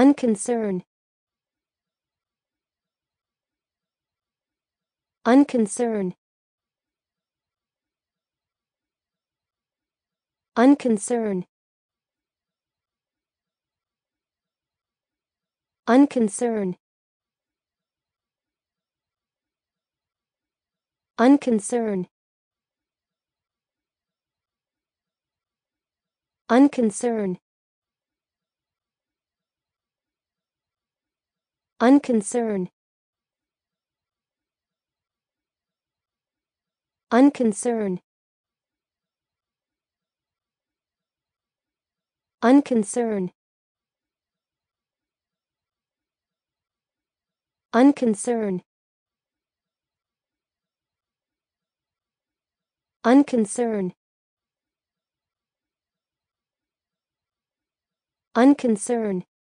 Unconcern. Unconcern. Unconcern. Unconcern. Unconcern. Unconcern. unconcern unconcern unconcern unconcern unconcern unconcern